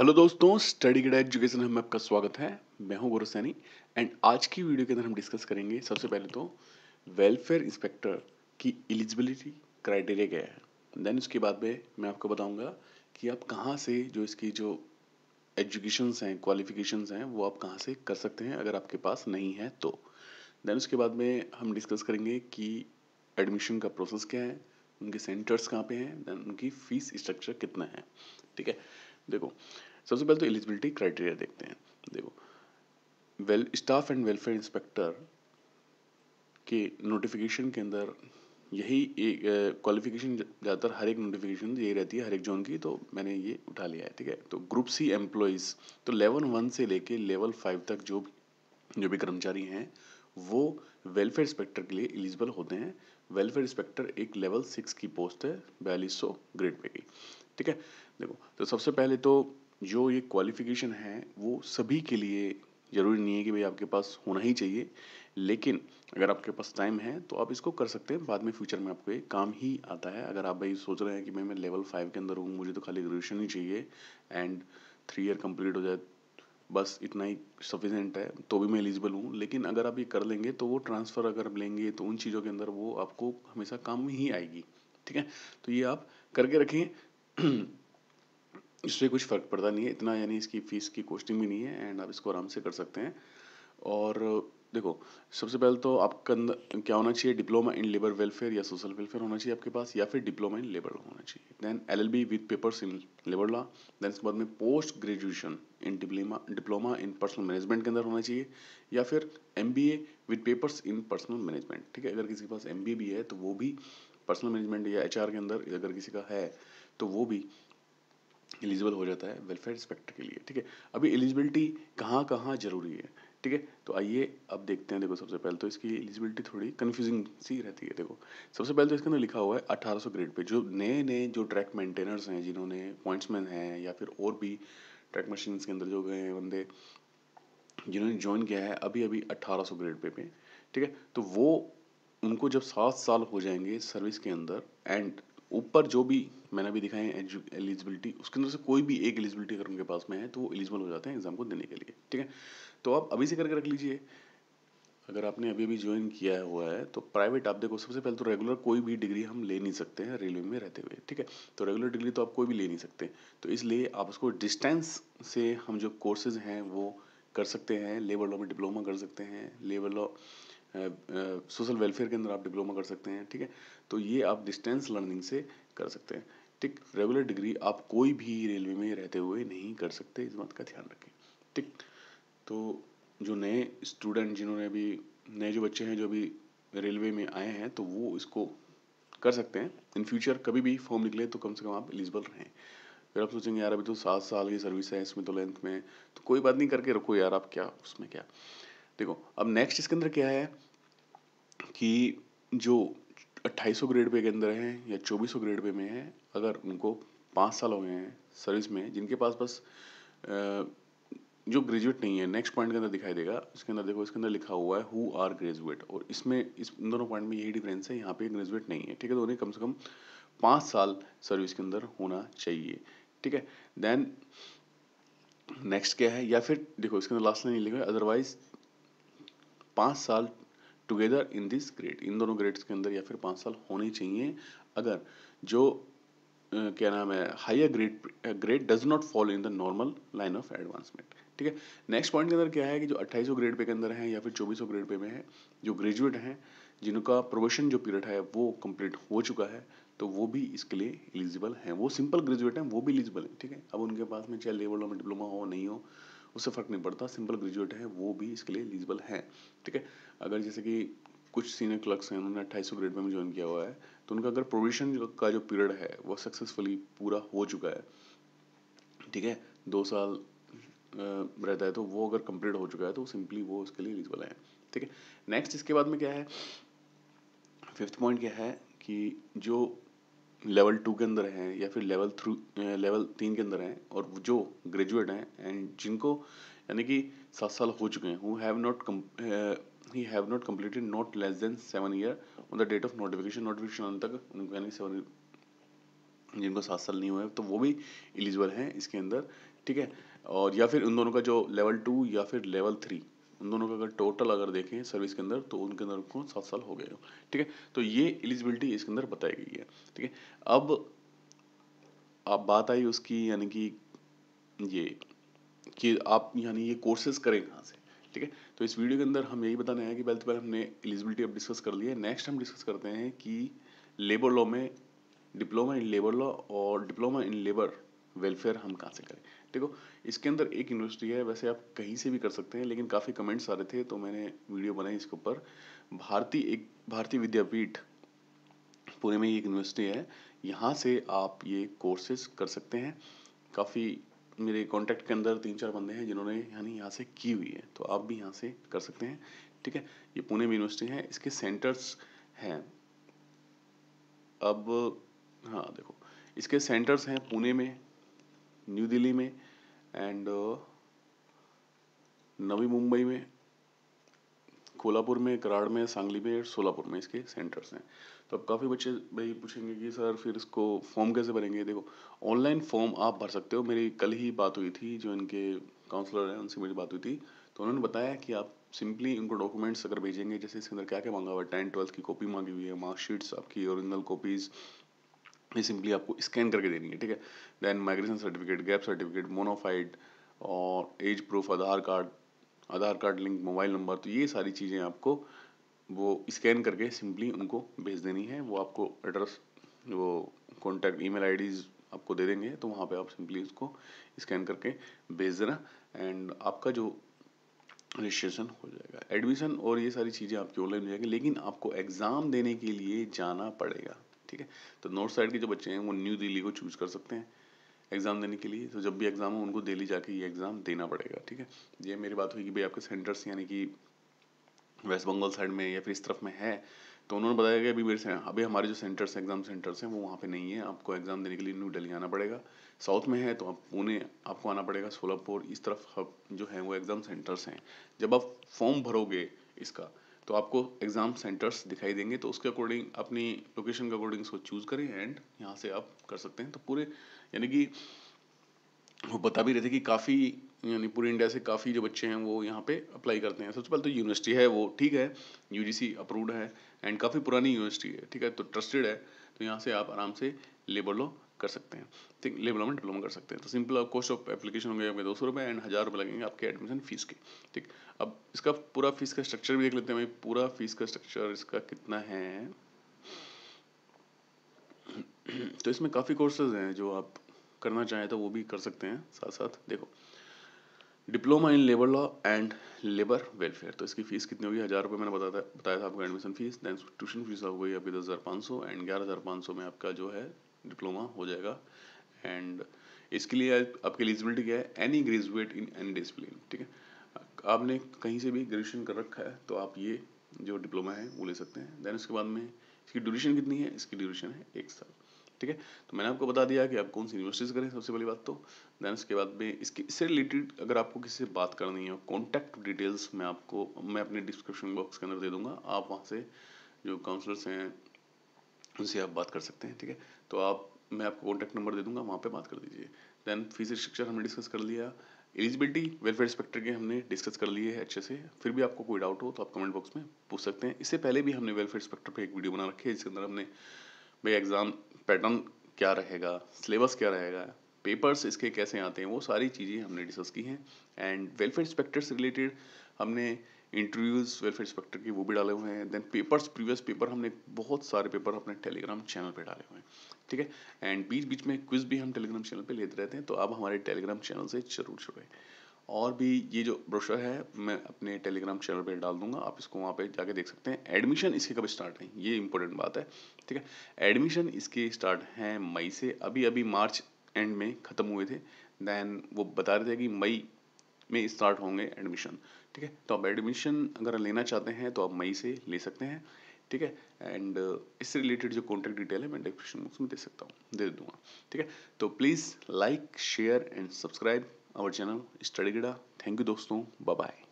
hello दोस्तों study गड education में आपका स्वागत है मैं हूं गौरव सैनी एंड आज की वीडियो के अंदर हम डिस्कस करेंगे सबसे पहले तो वेलफेयर इंस्पेक्टर की एलिजिबिलिटी क्राइटेरिया क्या है देन उसके बाद में मैं आपको बताऊंगा कि आप कहां से जो इसकी जो एजुकेशन हैं क्वालिफिकेशन हैं वो आप कहाँ से कर सकते हैं अगर आपके पास नहीं है तो देन उसके बाद में हम डिस्कस करेंगे कि एडमिशन का प्रोसेस क्या है उनके सेंटर्स कहाँ पे हैं देन उनकी फीस स्ट्रक्चर कितना है ठीक है देखो सबसे पहले तो एलिजिबिलिटी क्राइटेरिया देखते हैं देखो well staff and welfare inspector के नोटिफिकेशन के अंदर यही एक क्वालिफिकेशन ज़्यादातर हर एक नोटिफिकेशन यही रहती है हर एक जोन की तो मैंने ये उठा लिया है ठीक है तो ग्रुप सी एम्प्लॉयज़ तो लेवल वन से लेके लेवल फाइव तक जो जो भी कर्मचारी हैं वो वेलफेयर इंस्पेक्टर के लिए एलिजिबल होते हैं वेलफेयर इंस्पेक्टर एक लेवल सिक्स की पोस्ट है बयालीस सौ ग्रेड पे की ठीक है देखो तो सबसे पहले तो जो ये क्वालिफ़िकेशन है वो सभी के लिए ज़रूरी नहीं है कि भाई आपके पास होना ही चाहिए लेकिन अगर आपके पास टाइम है तो आप इसको कर सकते हैं बाद में फ्यूचर में आपको ये काम ही आता है अगर आप भाई सोच रहे हैं कि भाई मैं लेवल फाइव के अंदर हूँ मुझे तो खाली ग्रेजुएशन ही चाहिए एंड थ्री ईयर कंप्लीट हो जाए बस इतना ही सफिशेंट है तो भी मैं एलिजिबल हूँ लेकिन अगर आप ये कर लेंगे तो वो ट्रांसफ़र अगर लेंगे तो उन चीज़ों के अंदर वो आपको हमेशा काम में ही आएगी ठीक है तो ये आप करके रखें इससे कुछ फ़र्क पड़ता नहीं है इतना यानी इसकी फ़ीस की कोस्टिंग भी नहीं है एंड आप इसको आराम से कर सकते हैं और देखो सबसे पहले तो आपका क्या होना चाहिए डिप्लोमा इन लेबर वेलफेयर या सोशल वेलफेयर होना चाहिए आपके पास या फिर डिप्लोमा इन लेबर होना चाहिए then L L B with papers in labour law then इसके बाद में post graduation in diploma diploma in personal management के अंदर होना चाहिए या फिर M B A with papers in personal management ठीक है अगर किसी के पास एम बी भी है तो वो भी पर्सनल मैनेजमेंट या एच आर के अंदर अगर किसी का है तो वो भी एलिजिबल हो जाता है वेलफेयर इंस्पेक्टर के लिए ठीक है अभी एलिजिबिलिटी कहाँ कहाँ जरूरी है ठीक है तो आइए अब देखते हैं देखो सबसे पहले तो इसकी एलिजिबिलिटी थोड़ी कन्फ्यूजिंग सी रहती है देखो सबसे पहले तो इसके अंदर लिखा हुआ है 1800 ग्रेड पे जो नए नए जो ट्रैक मेंटेनर्स हैं जिन्होंने पॉइंट्समैन हैं या फिर और भी ट्रैक मशीन के अंदर जो गए हैं बंदे जिन्होंने ज्वाइन किया है अभी अभी सौ ग्रेड पे पे ठीक है तो वो उनको जब सात साल हो जाएंगे सर्विस के अंदर एंड ऊपर जो भी मैंने अभी दिखाए हैं एलिजिबिलिटी उसके अंदर से कोई भी एक एलिजिबिलिटी अगर उनके पास में है तो वो एलिजिबल हो जाते हैं एग्ज़ाम को देने के लिए ठीक है तो आप अभी से करके रख लीजिए अगर आपने अभी अभी ज्वाइन किया हुआ है तो प्राइवेट आप देखो सबसे पहले तो रेगुलर कोई भी डिग्री हम ले नहीं सकते हैं रेलवे में रहते हुए ठीक है तो रेगुलर डिग्री तो आप कोई भी ले नहीं सकते तो इसलिए आप उसको डिस्टेंस से हम जो कोर्सेज हैं वो कर सकते हैं लेबर लॉ में डिप्लोमा कर सकते हैं लेबर लॉ सोशल वेलफेयर के अंदर आप डिप्लोमा कर सकते हैं ठीक है तो ये आप डिस्टेंस लर्निंग से कर सकते हैं ठीक रेगुलर डिग्री आप कोई भी रेलवे में रहते हुए नहीं कर सकते इस बात का ध्यान रखें ठीक तो जो नए स्टूडेंट जिन्होंने अभी नए जो बच्चे हैं जो अभी रेलवे में आए हैं तो वो इसको कर सकते हैं इन फ्यूचर कभी भी फॉर्म निकले तो कम से कम आप एलिजिबल रहें फिर आप सोचेंगे यार अभी तो सात साल की सर्विस है इसमें तो लेंथ में तो कोई बात नहीं करके रखो यार आप क्या उसमें क्या देखो अब नेक्स्ट इसके अंदर क्या है कि जो 2800 ग्रेड पे के अंदर हैं या 2400 ग्रेड पे में हैं अगर उनको पाँच साल हो गए हैं सर्विस में जिनके पास बस जो ग्रेजुएट नहीं है नेक्स्ट पॉइंट के अंदर दिखाई देगा इसके अंदर देखो इसके अंदर लिखा हुआ है हु आर ग्रेजुएट और इसमें इस दोनों पॉइंट में यही डिफरेंस है यहाँ पे ग्रेजुएट नहीं है ठीक है तो उन्हें कम से कम पाँच साल सर्विस के अंदर होना चाहिए ठीक है देन नेक्स्ट क्या है या फिर देखो इसके अंदर लास्ट नहीं लिखा है अदरवाइज पाँच साल टुगेदर इन दिस ग्रेड इन दोनों ग्रेड्स के अंदर या फिर पाँच साल होने चाहिए अगर जो क्या नाम है higher grade grade does not follow in the normal line of advancement ठीक है नेक्स्ट पॉइंट के अंदर क्या है कि जो अट्ठाईसों ग्रेड पे के अंदर हैं या फिर चौबीसों ग्रेड पे में है जो ग्रेजुएट हैं जिनका प्रोवेशन जो पीरियड है वो कंप्लीट हो चुका है तो वो भी इसके लिए एलिजिबल हैं वो सिंपल ग्रेजुएट हैं वो भी एलिजिबल हैं ठीक है अब उनके पास में चाहे लेवल में डिप्लोमा हो नहीं हो उससे फ़र्क नहीं पड़ता सिंपल ग्रेजुएट है वो भी इसके लिए एलिजिबल हैं ठीक है अगर जैसे कि कुछ सीनियर क्लर्क्स हैं उन्होंने अट्ठाईस ग्रेड में ज्वाइन किया हुआ है तो उनका अगर प्रोविशन का जो पीरियड है वो सक्सेसफुली पूरा हो चुका है ठीक है दो साल रहता है तो वो अगर कंप्लीट हो चुका है तो सिंपली वो उसके लिए एलिजिबल है ठीक है नेक्स्ट इसके बाद में क्या है फिफ्थ पॉइंट क्या है कि जो लेवल टू के अंदर हैं या फिर लेवल थ्रू लेवल तीन के अंदर हैं और जो ग्रेजुएट हैं एंड जिनको यानी कि सात साल हो चुके हैं who have not he have not completed not less than seven year on the date of notification notification तक उनको यानी सेवन जिनको सात साल नहीं हुए तो वो भी एलिजिबल हैं इसके अंदर ठीक है और या फिर उन दोनों का जो लेवल टू या फिर लेवल थ्री उन दोनों का अगर टोटल अगर देखें सर्विस के अंदर तो उनके अंदर उनको सात साल हो गए हो ठीक है तो ये एलिजिबिलिटी इसके अंदर बताई गई है ठीक है अब आप बात आई उसकी यानी कि ये कि आप यानी ये कोर्सेज करें कहाँ से ठीक है तो इस वीडियो के अंदर हम यही बताने हैं कि पहले तो पहले हमने एलिजिबिलिटी अब डिस्कस कर लिया नेक्स्ट हम डिस्कस करते हैं कि लेबर लॉ में डिप्लोमा इन लेबर लॉ और डिप्लोमा इन लेबर वेलफेयर हम कहाँ से करें देखो इसके अंदर एक यूनिवर्सिटी है वैसे आप कहीं से भी कर सकते हैं लेकिन काफ़ी कमेंट्स आ रहे थे तो मैंने वीडियो बनाई इसके ऊपर भारतीय एक भारतीय विद्यापीठ पुणे में एक यूनिवर्सिटी है यहाँ से आप ये कोर्सेज कर सकते हैं काफ़ी मेरे कॉन्टैक्ट के अंदर तीन चार बंदे हैं जिन्होंने यानी यहाँ से की हुई है तो आप भी यहाँ से कर सकते हैं ठीक है ये पुणे में यूनिवर्सिटी है इसके सेंटर्स हैं अब हाँ देखो इसके सेंटर्स हैं पुणे में न्यू दिल्ली में एंड uh, नवी मुंबई में कोल्हापुर में कराड़ में सांगली में सोलापुर में इसके सेंटर्स हैं तो अब काफ़ी बच्चे भाई पूछेंगे कि सर फिर इसको फॉर्म कैसे भरेंगे देखो ऑनलाइन फॉर्म आप भर सकते हो मेरी कल ही बात हुई थी जो इनके काउंसलर हैं उनसे मेरी बात हुई थी तो उन्होंने बताया कि आप सिंपली उनको डॉक्यूमेंट्स अगर भेजेंगे जैसे इसके अंदर क्या क्या मांगा हुआ है टेंथ ट्वेल्थ की कॉपी मांगी हुई है मार्कशीट्स आपकी ओरिजिनल कॉपीज़ ये सिंपली आपको स्कैन करके देनी है ठीक है then migration certificate gap certificate bonafide और age proof Aadhaar card Aadhaar card link mobile number तो ये सारी चीज़ें आपको वो स्कैन करके सिंपली उनको भेज देनी है वो आपको एड्रेस वो कॉन्टैक्ट ई मेल आपको दे देंगे तो वहाँ पे आप सिंपली उसको स्कैन करके भेज देना एंड आपका जो रजिस्ट्रेशन हो जाएगा एडमिशन और ये सारी चीज़ें आपकी ऑनलाइन हो जाएगी लेकिन आपको एग्ज़ाम देने के लिए जाना पड़ेगा ठीक है तो नॉर्थ साइड के जो बच्चे हैं वो न्यू दिल्ली को चूज़ कर सकते हैं एग्ज़ाम देने के लिए तो जब भी एग्ज़ाम हो उनको दिल्ली जाके ये एग्ज़ाम देना पड़ेगा ठीक है ये मेरी बात हुई कि भाई आपके सेंटर्स यानी कि वेस्ट बंगाल साइड में या फिर इस तरफ में है तो उन्होंने बताया कि अभी मेरे से अभी हमारे जो सेंटर्स हैं एग्ज़ाम सेंटर्स हैं वो वहाँ पे नहीं है आपको एग्ज़ाम देने के लिए न्यू दिल्ली आना पड़ेगा साउथ में है तो आप पुणे आपको आना पड़ेगा सोलापुर इस तरफ जो है वो एग्ज़ाम सेंटर्स हैं जब आप फॉर्म भरोगे इसका तो आपको एग्ज़ाम सेंटर्स दिखाई देंगे तो उसके अकॉर्डिंग अपनी लोकेशन के अकॉर्डिंग उसको चूज़ करें एंड यहाँ से आप कर सकते हैं तो पूरे यानी कि वो बता भी रहे थे कि काफ़ी यानी पूरे इंडिया से काफ़ी जो बच्चे हैं वो यहाँ पे अप्लाई करते हैं सबसे पहले तो यूनिवर्सिटी है वो ठीक है यू अप्रूव्ड है एंड काफ़ी पुरानी यूनिवर्सिटी है ठीक है तो ट्रस्टेड है तो यहाँ से आप आराम से लेबर लो कर सकते हैं ठीक लेवल में डिप्लोमा कर सकते हैं तो सिंपल कॉस्ट ऑफ एप्लीकेशन होंगे आपके दो सौ रुपये एंड हज़ार रुपये लगेंगे आपके एडमिशन फ़ीस के ठीक अब इसका पूरा फीस का स्ट्रक्चर भी देख लेते हैं भाई पूरा फीस का स्ट्रक्चर इसका कितना है तो इसमें काफ़ी कोर्सेज हैं जो आप करना चाहें तो वो भी कर सकते हैं साथ साथ देखो diploma in labour law and labour welfare तो इसकी फीस कितनी होगी हज़ार रुपये मैंने बताया था बताया था आपको admission fees then tuition fees हो गई आपकी दस हज़ार पाँच सौ एंड ग्यारह हज़ार पाँच सौ में आपका जो है डिप्लोमा हो जाएगा एंड इसके लिए आपकी एलिजिबिलिटी क्या है any graduate in any discipline ठीक है आपने कहीं से भी ग्रेजुएशन कर रखा है तो आप ये जो डिप्लोमा है वो ले सकते हैं देन उसके बाद में इसकी ड्यूरेशन कितनी है इसकी ड्यूरेशन है एक साल ठीक है तो मैंने आपको बता दिया कि आप कौन सी यूनिवर्सिटीज़ करें सबसे पहली बात तो देन उसके बाद में इसके इससे रिलेटेड अगर आपको किसी से बात करनी है कॉन्टैक्ट डिटेल्स मैं आपको मैं अपने डिस्क्रिप्शन बॉक्स के अंदर दे दूंगा आप वहाँ से जो काउंसलर्स हैं उनसे आप बात कर सकते हैं ठीक है तो आप मैं आपको कॉन्टैक्ट नंबर दे दूंगा वहाँ पर बात कर दीजिए दैन फीस स्ट्रक्चर हमने डिस्कस कर लिया एलिजिबिलिटी वेलफेयर इंस्पेक्टर के हमने डिस्कस कर लिए है अच्छे से फिर भी आपको कोई डाउट हो तो आप कमेंट बॉक्स में पूछ सकते हैं इससे पहले भी हमने वेलफेयर स्पेक्टर पे एक वीडियो बना रखी है जिसके अंदर हमने भाई एग्ज़ाम पैटर्न क्या रहेगा सिलेबस क्या रहेगा पेपर्स इसके कैसे आते हैं वो सारी चीज़ें हमने डिस्कस की हैं एंड वेलफेयर इंस्पेक्टर से रिलेटेड हमने इंटरव्यूज़ वेलफेयर इंस्पेक्टर की वो भी डाले हुए हैं देन पेपर्स प्रीवियस पेपर हमने बहुत सारे पेपर अपने टेलीग्राम चैनल पे डाले हुए हैं ठीक है एंड बीच बीच में क्विज भी हम टेलीग्राम चैनल पे लेते रहते हैं तो आप हमारे टेलीग्राम चैनल से जरूर जुड़ें और भी ये जो ब्रोशर है मैं अपने टेलीग्राम चैनल पर डाल दूंगा आप इसको वहाँ पे जाके देख सकते हैं एडमिशन इसके कब स्टार्ट नहीं ये इंपॉर्टेंट बात है ठीक है एडमिशन इसके स्टार्ट हैं मई से अभी अभी मार्च एंड में ख़त्म हुए थे दैन वो बता रहे थे कि मई में स्टार्ट होंगे एडमिशन ठीक है तो आप एडमिशन अगर लेना चाहते हैं तो आप मई से ले सकते हैं ठीक है एंड uh, इससे रिलेटेड जो कॉन्टैक्ट डिटेल है मैं डिस्क्रिप्शन बॉक्स में दे सकता हूँ दे दूंगा ठीक है तो please like share and subscribe our channel study गिडा थैंक यू दोस्तों बाय